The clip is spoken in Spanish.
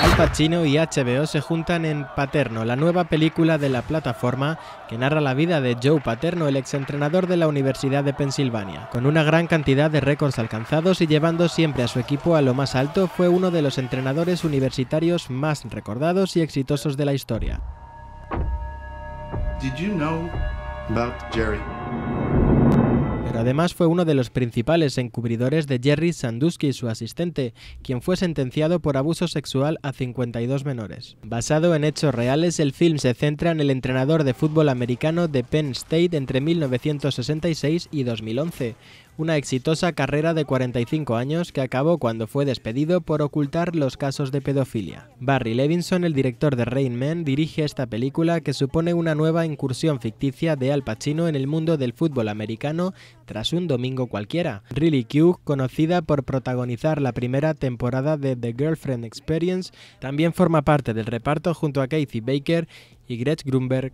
Al Pacino y HBO se juntan en Paterno, la nueva película de la plataforma que narra la vida de Joe Paterno, el exentrenador de la Universidad de Pensilvania. Con una gran cantidad de récords alcanzados y llevando siempre a su equipo a lo más alto, fue uno de los entrenadores universitarios más recordados y exitosos de la historia además fue uno de los principales encubridores de Jerry Sandusky, su asistente, quien fue sentenciado por abuso sexual a 52 menores. Basado en hechos reales, el film se centra en el entrenador de fútbol americano de Penn State entre 1966 y 2011, una exitosa carrera de 45 años que acabó cuando fue despedido por ocultar los casos de pedofilia. Barry Levinson, el director de Rain Man, dirige esta película que supone una nueva incursión ficticia de Al Pacino en el mundo del fútbol americano tras un domingo cualquiera. Riley Q, conocida por protagonizar la primera temporada de The Girlfriend Experience, también forma parte del reparto junto a Casey Baker y Gretz Grunberg.